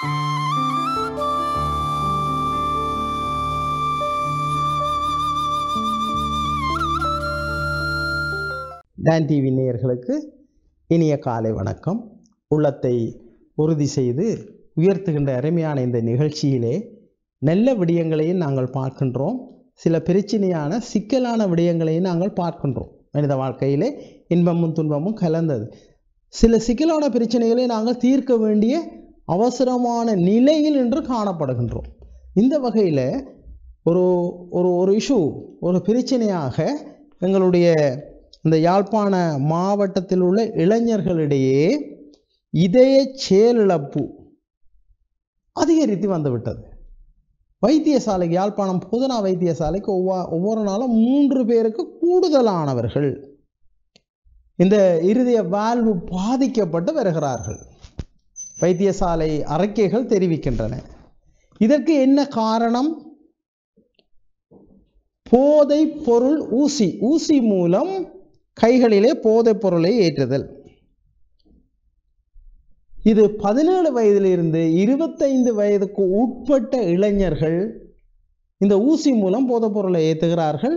Don TV நேயர்களுக்கு இனிய காலை வணக்கம் உள்ளத்தை உறுதி செய்து உயர்த்துகின்ற அருமையான இந்த நிகழ்ச்சியிலே நல்ல விடயங்களையும் நாங்கள் பார்க்கின்றோம் சில பிரச்சனையான சிக்கலான விடயங்களையும் நாங்கள் பார்க்கின்றோம் மனித வாழ்க்கையிலே இன்பமும் துன்பமும் கலந்தது சில சிக்கலான பிரச்சனைகளை நாங்கள் தீர்க்க வேண்டிய அவசரமான நிலையில் என்று காணப்படுகின்றோம் இந்த வகையில் ஒரு ஒரு ஒரு இஷ்யூ ஒரு பிரச்சனையாக எங்களுடைய இந்த யாழ்ப்பாண மாவட்டத்தில் உள்ள இளைஞர்களிடையே இதய செயலிழப்பு அதிகரித்து வந்துவிட்டது வைத்தியசாலைக்கு யாழ்ப்பாணம் போதனா வைத்தியசாலைக்கு ஒவ்வொரு ஒவ்வொரு நாளும் மூன்று பேருக்கு கூடுதலானவர்கள் இந்த இருதய வாழ்வு பாதிக்கப்பட்டு வருகிறார்கள் வைத்தியசாலை அறிக்கைகள் தெரிவிக்கின்றன இதற்கு என்ன காரணம் போதை பொருள் ஊசி ஊசி மூலம் கைகளிலே போதை பொருளை ஏற்றுதல் இது பதினேழு வயதிலிருந்து இருபத்தைந்து வயதுக்கு உட்பட்ட இளைஞர்கள் இந்த ஊசி மூலம் போதைப் பொருளை ஏற்றுகிறார்கள்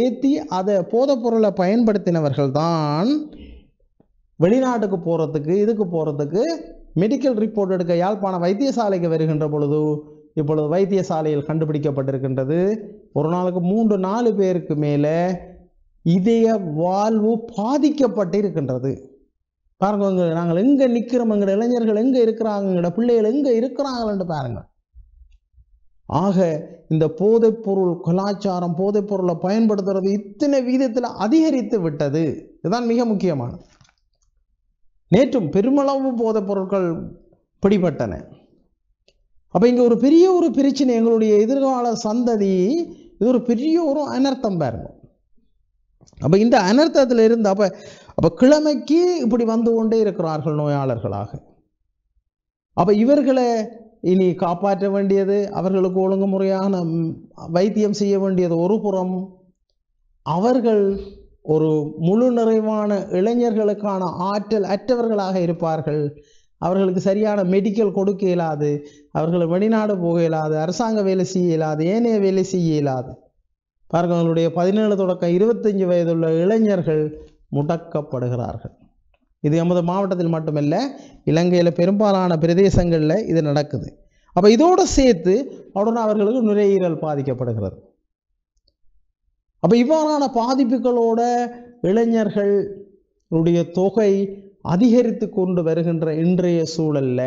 ஏற்றி அதை போதைப் பொருளை பயன்படுத்தினவர்கள்தான் வெளிநாட்டுக்கு போகிறதுக்கு இதுக்கு போகிறதுக்கு மெடிக்கல் ரிப்போர்ட் எடுக்க யாழ்ப்பாண வைத்தியசாலைக்கு வருகின்ற பொழுது இப்பொழுது வைத்தியசாலையில் கண்டுபிடிக்கப்பட்டிருக்கின்றது ஒரு நாளுக்கு மூன்று நாலு பேருக்கு மேலே இதய வாழ்வு பாதிக்கப்பட்டு இருக்கின்றது பாருங்க நாங்கள் எங்கே நிற்கிறோம் இளைஞர்கள் எங்கே இருக்கிறாங்க பிள்ளைகள் எங்கே இருக்கிறாங்கன்னு பாருங்கள் ஆக இந்த போதைப்பொருள் கலாச்சாரம் போதைப்பொருளை பயன்படுத்துறது இத்தனை விகிதத்தில் அதிகரித்து விட்டது இதுதான் மிக முக்கியமானது நேற்றும் பெருமளவு போதைப் பொருட்கள் பிடிபட்டன அப்போ இங்கே ஒரு பெரிய ஒரு பிரச்சனை எங்களுடைய எதிர்கால சந்ததி இது ஒரு பெரிய ஒரு அனர்த்தம் பாருங்க அப்போ இந்த அனர்த்தத்தில் இருந்து அப்போ அப்போ கிழமைக்கு இப்படி வந்து கொண்டே இருக்கிறார்கள் நோயாளர்களாக அப்போ இவர்களை இனி காப்பாற்ற வேண்டியது அவர்களுக்கு ஒழுங்கு முறையான வைத்தியம் செய்ய வேண்டியது ஒரு புறம் அவர்கள் ஒரு முழு நிறைவான இளைஞர்களுக்கான ஆற்றல் அற்றவர்களாக இருப்பார்கள் அவர்களுக்கு சரியான மெடிக்கல் கொடுக்க இயலாது அவர்களை வெளிநாடு போக இயலாது அரசாங்க வேலை செய்ய இயலாது ஏனைய வேலை செய்ய இயலாது பாருங்கள் அவர்களுடைய பதினேழு தொடக்கம் இருபத்தஞ்சு வயதுள்ள இளைஞர்கள் முடக்கப்படுகிறார்கள் இது எமது மாவட்டத்தில் மட்டுமல்ல இலங்கையில் பெரும்பாலான பிரதேசங்களில் இது நடக்குது அப்போ இதோடு சேர்த்து உடனே அவர்களுக்கு நுரையீரல் பாதிக்கப்படுகிறது அப்போ இவ்வாறான பாதிப்புகளோட இளைஞர்களுடைய தொகை அதிகரித்து கொண்டு வருகின்ற இன்றைய சூழல்ல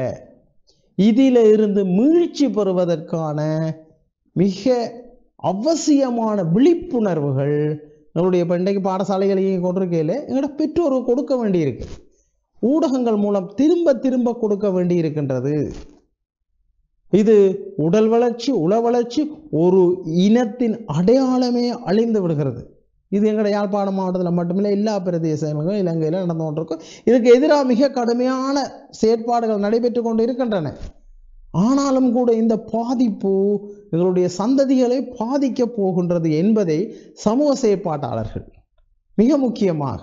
இதில இருந்து மீழ்ச்சி பெறுவதற்கான மிக அவசியமான விழிப்புணர்வுகள் நம்மளுடைய இன்றைக்கு பாடசாலைகளையும் கொண்டிருக்கையில் எங்களோட பெற்றோர்கள் கொடுக்க வேண்டியிருக்கு ஊடகங்கள் மூலம் திரும்ப திரும்ப கொடுக்க வேண்டி இருக்கின்றது இது உடல் வளர்ச்சி உள வளர்ச்சி ஒரு இனத்தின் அடையாளமே அழிந்து விடுகிறது இது எங்களோட யாழ்ப்பாண மாவட்டத்தில் மட்டுமில்லை எல்லா பிரதேசங்களும் இலங்கையில் நடந்து கொண்டிருக்கும் இதுக்கு எதிராக மிக கடுமையான செயற்பாடுகள் நடைபெற்று கொண்டு இருக்கின்றன ஆனாலும் கூட இந்த பாதிப்பு எங்களுடைய சந்ததிகளை பாதிக்கப் போகின்றது என்பதை சமூக செயற்பாட்டாளர்கள் மிக முக்கியமாக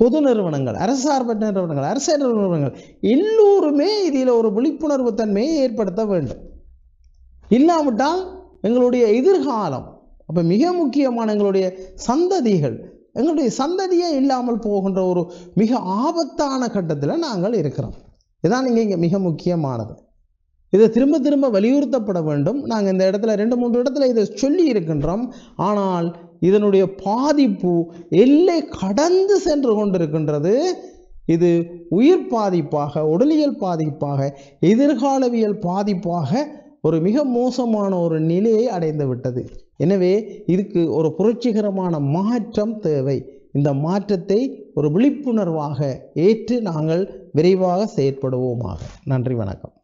பொது நிறுவனங்கள் அரசார்பற்ற நிறுவனங்கள் அரசு நிறுவனங்கள் எல்லோருமே இதில் ஒரு விழிப்புணர்வு தன்மையை ஏற்படுத்த வேண்டும் இல்லாவிட்டால் எங்களுடைய எதிர்காலம் அப்போ மிக முக்கியமான எங்களுடைய சந்ததிகள் எங்களுடைய சந்ததியே இல்லாமல் போகின்ற ஒரு மிக ஆபத்தான கட்டத்தில் நாங்கள் இருக்கிறோம் இதுதான் நீங்கள் இங்கே மிக முக்கியமானது இதை திரும்ப திரும்ப வலியுறுத்தப்பட வேண்டும் நாங்கள் இந்த இடத்துல ரெண்டு மூன்று இடத்துல இதை சொல்லி இருக்கின்றோம் ஆனால் இதனுடைய பாதிப்பு எல்லை கடந்து சென்று கொண்டிருக்கின்றது இது உயிர் பாதிப்பாக உடலியல் பாதிப்பாக எதிர்காலவியல் பாதிப்பாக ஒரு மிக மோசமான ஒரு நிலையை அடைந்து விட்டது எனவே இதுக்கு ஒரு புரட்சிகரமான மாற்றம் தேவை இந்த மாற்றத்தை ஒரு விழிப்புணர்வாக ஏற்று நாங்கள் விரைவாக செயற்படுவோமாக நன்றி வணக்கம்